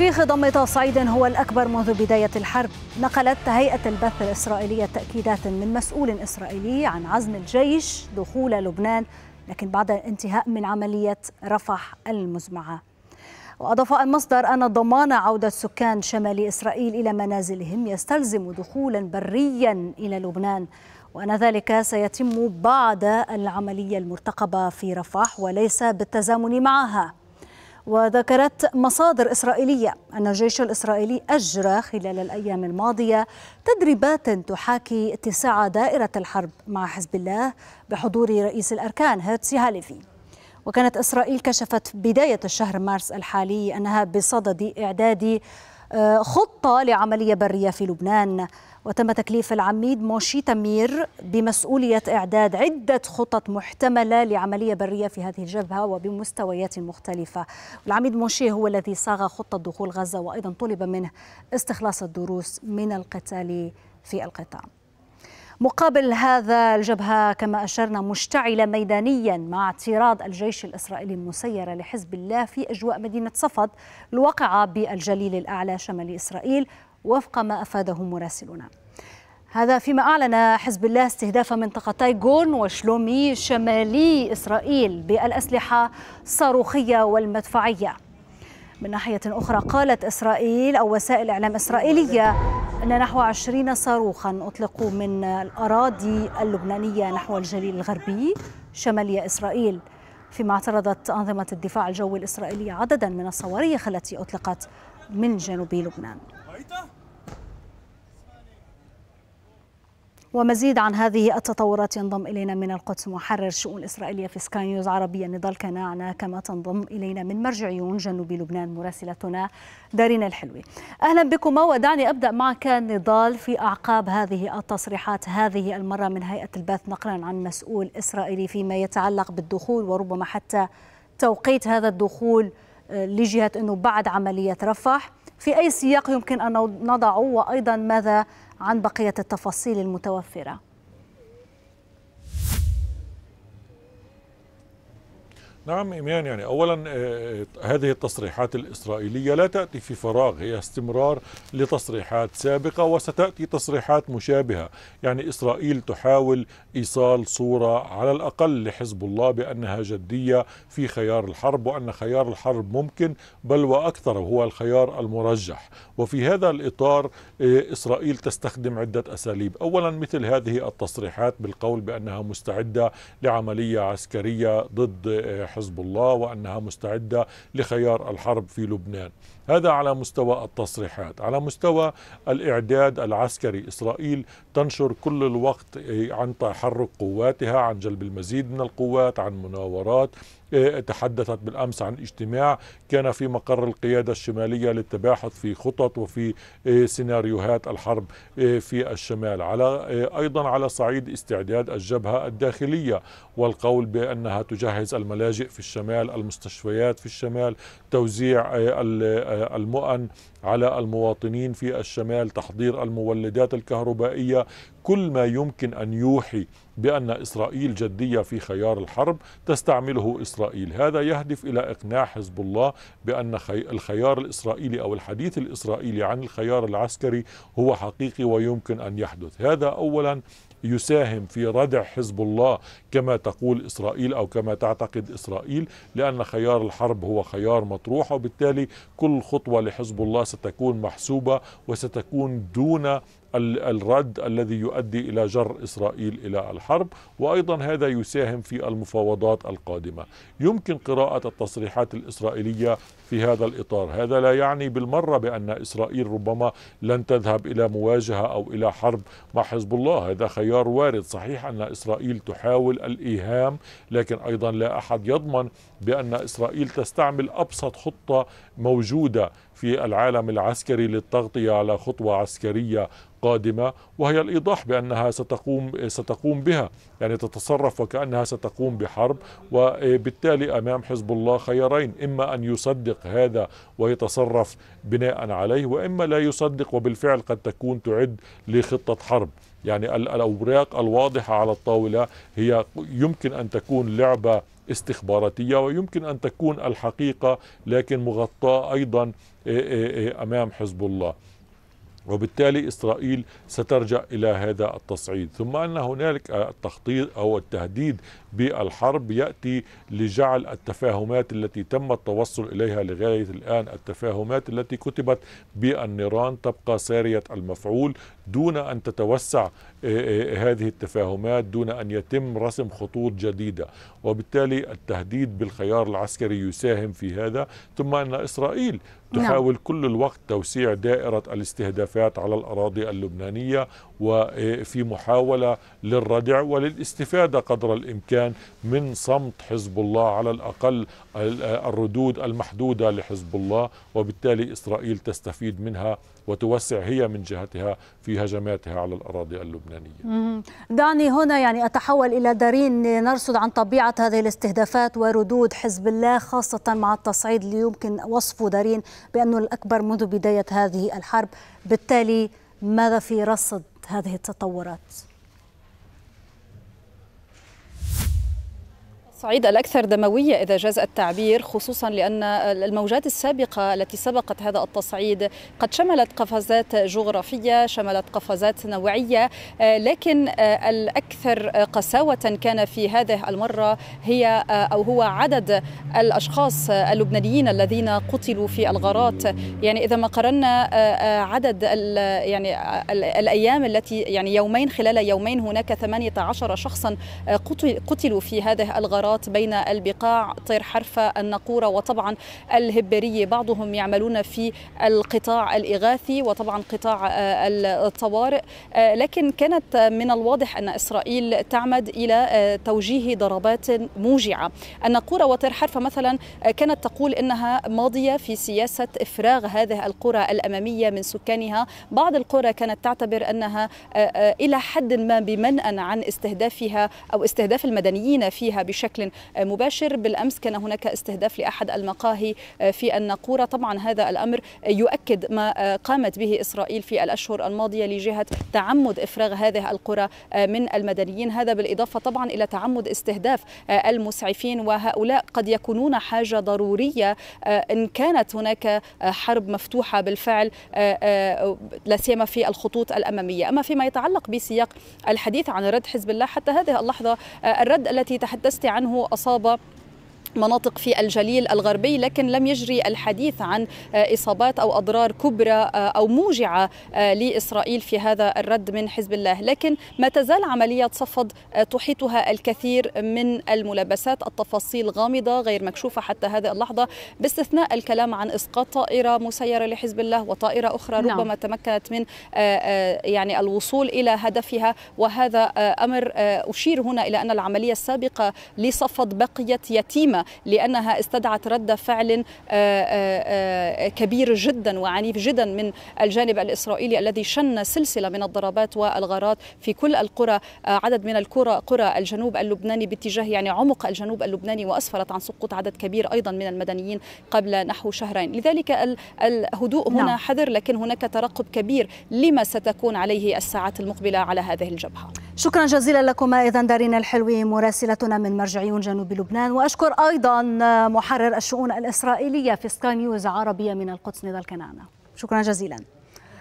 في خضم تصعيد هو الأكبر منذ بداية الحرب نقلت هيئة البث الإسرائيلية تأكيدات من مسؤول إسرائيلي عن عزم الجيش دخول لبنان لكن بعد الانتهاء من عملية رفح المزمعة وأضاف المصدر أن ضمان عودة سكان شمال إسرائيل إلى منازلهم يستلزم دخولا بريا إلى لبنان وأن ذلك سيتم بعد العملية المرتقبة في رفح وليس بالتزامن معها وذكرت مصادر إسرائيلية أن الجيش الإسرائيلي أجرى خلال الأيام الماضية تدريبات تحاكي اتساع دائرة الحرب مع حزب الله بحضور رئيس الأركان هيرتسي هاليفي وكانت إسرائيل كشفت بداية الشهر مارس الحالي أنها بصدد إعداد آه، خطة لعملية برية في لبنان وتم تكليف العميد موشي تمير بمسؤولية إعداد عدة خطط محتملة لعملية برية في هذه الجبهة وبمستويات مختلفة العميد موشي هو الذي صاغ خطة دخول غزة وأيضا طلب منه استخلاص الدروس من القتال في القطاع مقابل هذا الجبهة كما أشرنا مشتعلة ميدانيا مع اعتراض الجيش الإسرائيلي المسير لحزب الله في أجواء مدينة صفد الواقعة بالجليل الأعلى شمال إسرائيل وفق ما أفاده مراسلنا هذا فيما أعلن حزب الله استهداف منطقتي جون وشلومي شمالي إسرائيل بالأسلحة الصاروخية والمدفعية من ناحية أخرى قالت إسرائيل أو وسائل إعلام إسرائيلية أن نحو عشرين صاروخا أطلقوا من الأراضي اللبنانية نحو الجليل الغربي شمالي إسرائيل فيما اعترضت أنظمة الدفاع الجوي الإسرائيلية عددا من الصواريخ التي أطلقت من جنوب لبنان ومزيد عن هذه التطورات ينضم إلينا من القدس محرر شؤون إسرائيلية في سكاي نيوز عربية نضال كناعنا كما تنضم إلينا من مرجعيون جنوب لبنان مراسلتنا دارينا الحلوي أهلا بكما ودعني أبدأ معك نضال في أعقاب هذه التصريحات هذه المرة من هيئة البث نقلا عن مسؤول إسرائيلي فيما يتعلق بالدخول وربما حتى توقيت هذا الدخول آه، لجهة أنه بعد عملية رفح في أي سياق يمكن أن نضعه وأيضا ماذا عن بقية التفاصيل المتوفرة نعم إيمان يعني أولا آه، آه، هذه التصريحات الإسرائيلية لا تأتي في فراغ هي استمرار لتصريحات سابقة وستأتي تصريحات مشابهة يعني إسرائيل تحاول إيصال صورة على الأقل لحزب الله بأنها جدية في خيار الحرب وأن خيار الحرب ممكن بل وأكثر هو الخيار المرجح وفي هذا الإطار آه، إسرائيل تستخدم عدة أساليب أولا مثل هذه التصريحات بالقول بأنها مستعدة لعملية عسكرية ضد حزب الله وأنها مستعدة لخيار الحرب في لبنان هذا على مستوى التصريحات على مستوى الإعداد العسكري إسرائيل تنشر كل الوقت إيه، عن تحرك قواتها عن جلب المزيد من القوات عن مناورات إيه، تحدثت بالامس عن اجتماع كان في مقر القياده الشماليه للتباحث في خطط وفي إيه، سيناريوهات الحرب في الشمال على ايضا على صعيد استعداد الجبهه الداخليه والقول بانها تجهز الملاجئ في الشمال المستشفيات في الشمال توزيع المؤن على المواطنين في الشمال تحضير المولدات الكهربائية كل ما يمكن أن يوحي بأن إسرائيل جدية في خيار الحرب تستعمله إسرائيل هذا يهدف إلى إقناع حزب الله بأن الخيار الإسرائيلي أو الحديث الإسرائيلي عن الخيار العسكري هو حقيقي ويمكن أن يحدث هذا أولا يساهم في ردع حزب الله كما تقول إسرائيل أو كما تعتقد إسرائيل لأن خيار الحرب هو خيار مطروح وبالتالي كل خطوة لحزب الله ستكون محسوبة وستكون دون الرد الذي يؤدي إلى جر إسرائيل إلى الحرب وأيضا هذا يساهم في المفاوضات القادمة يمكن قراءة التصريحات الإسرائيلية في هذا الإطار هذا لا يعني بالمرة بأن إسرائيل ربما لن تذهب إلى مواجهة أو إلى حرب مع حزب الله هذا خيار وارد صحيح أن إسرائيل تحاول الإيهام لكن أيضا لا أحد يضمن بأن إسرائيل تستعمل أبسط خطة موجودة في العالم العسكري للتغطية على خطوة عسكرية قادمة وهي الإيضاح بأنها ستقوم ستقوم بها يعني تتصرف وكأنها ستقوم بحرب وبالتالي أمام حزب الله خيارين إما أن يصدق هذا ويتصرف بناء عليه وإما لا يصدق وبالفعل قد تكون تعد لخطة حرب يعني الأوراق الواضحة على الطاولة هي يمكن أن تكون لعبة استخباراتية ويمكن أن تكون الحقيقة لكن مغطاة أيضا إيه، إيه، إيه، أمام حزب الله وبالتالي إسرائيل سترجع إلى هذا التصعيد ثم أن هنالك التخطيط أو التهديد بالحرب يأتي لجعل التفاهمات التي تم التوصل إليها لغاية الآن التفاهمات التي كتبت بالنيران تبقى سارية المفعول دون أن تتوسع آه، آه، هذه التفاهمات دون أن يتم رسم خطوط جديدة وبالتالي التهديد بالخيار العسكري يساهم في هذا ثم أن إسرائيل نعم. تحاول نعم. كل الوقت توسيع دائرة الاستهدافات على الأراضي اللبنانية وفي محاولة للردع وللاستفادة قدر الإمكان من صمت حزب الله على الأقل الردود المحدودة لحزب الله وبالتالي إسرائيل تستفيد منها وتوسع هي من جهتها في هجماتها على الأراضي اللبنانية دعني هنا يعني أتحول إلى دارين نرصد عن طبيعة هذه الاستهدافات وردود حزب الله خاصة مع التصعيد اللي يمكن وصفه دارين بأنه الأكبر منذ بداية هذه الحرب بالتالي ماذا في رصد هذه التطورات؟ الصعيد الأكثر دموية إذا جاز التعبير خصوصا لأن الموجات السابقة التي سبقت هذا التصعيد قد شملت قفزات جغرافية شملت قفزات نوعية لكن الأكثر قساوة كان في هذه المرة هي أو هو عدد الأشخاص اللبنانيين الذين قتلوا في الغارات يعني إذا ما قرنا آه، عدد يعني الأيام التي يعني يومين خلال يومين هناك 18 شخصا قتلوا في هذه الغارات الطائرات بين البقاع طير حرفة النقورة وطبعا الهبرية بعضهم يعملون في القطاع الإغاثي وطبعا قطاع آه، الطوارئ آه، لكن كانت من الواضح أن إسرائيل تعمد إلى آه، توجيه ضربات موجعة النقورة وطير حرفة مثلا كانت تقول إنها ماضية في سياسة إفراغ هذه القرى الأمامية من سكانها بعض القرى كانت تعتبر أنها إلى حد ما بمنأ عن استهدافها أو استهداف المدنيين فيها بشكل بشكل مباشر بالأمس كان هناك استهداف لأحد المقاهي آه، في الناقورة طبعا هذا الأمر يؤكد ما آه، قامت به إسرائيل في الأشهر الماضية لجهة تعمد إفراغ هذه القرى آه، من المدنيين هذا بالإضافة طبعا إلى تعمد استهداف المسعفين وهؤلاء قد يكونون حاجة ضرورية إن كانت هناك حرب مفتوحة بالفعل لا سيما في الخطوط الأمامية أما فيما يتعلق بسياق الحديث عن رد حزب الله حتى هذه اللحظة الرد التي تحدثت عنه هو أصاب مناطق في الجليل الغربي لكن لم يجري الحديث عن آه، اصابات او اضرار كبرى آه، او موجعه آه، لاسرائيل في هذا الرد من حزب الله، لكن ما تزال عمليه صفد تحيطها الكثير من الملابسات، التفاصيل غامضه غير مكشوفه حتى هذه اللحظه باستثناء الكلام عن اسقاط طائره مسيره لحزب الله وطائره اخرى نعم. ربما تمكنت من يعني الوصول الى هدفها وهذا امر اشير هنا الى ان العمليه السابقه لصفد بقيت يتيمه لأنها استدعت رد فعل آه، آه، آه، كبير جدا وعنيف جدا من الجانب الإسرائيلي الذي شن سلسلة من الضربات والغارات في كل القرى عدد من القرى قرى الجنوب اللبناني باتجاه يعني عمق الجنوب اللبناني وأسفرت عن سقوط عدد كبير أيضا من المدنيين قبل نحو شهرين لذلك الهدوء هنا نعم. حذر لكن هناك ترقب كبير لما ستكون عليه الساعات المقبلة على هذه الجبهة شكرا جزيلا لكما إذا دارين الحلوي مراسلتنا من مرجعيون جنوب لبنان وأشكر أيضا محرر الشؤون الإسرائيلية في سكاي نيوز عربية من القدس نضال كنعانه شكرا جزيلا